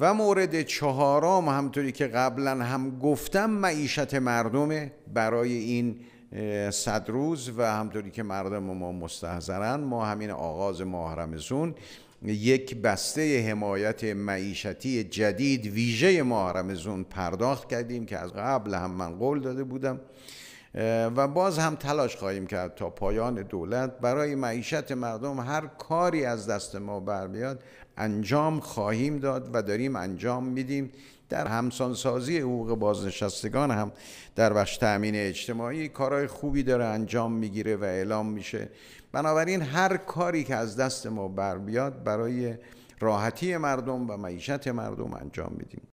و مورد چهارم همطوری که قبلا هم گفتم معیشت مردم برای این صد روز و همطوری که مردم ما مستحضرن ما همین آغاز ماه یک بسته حمایت معیشتی جدید ویژه ماه پرداخت کردیم که از قبل هم من قول داده بودم و باز هم تلاش خواهیم کرد تا پایان دولت برای معیشت مردم هر کاری از دست ما بر بیاد انجام خواهیم داد و داریم انجام میدیم در همسانسازی حقوق بازنشستگان هم در بخش تامین اجتماعی کارهای خوبی داره انجام میگیره و اعلام میشه بنابراین هر کاری که از دست ما بر بیاد برای راحتی مردم و معیشت مردم انجام میدیم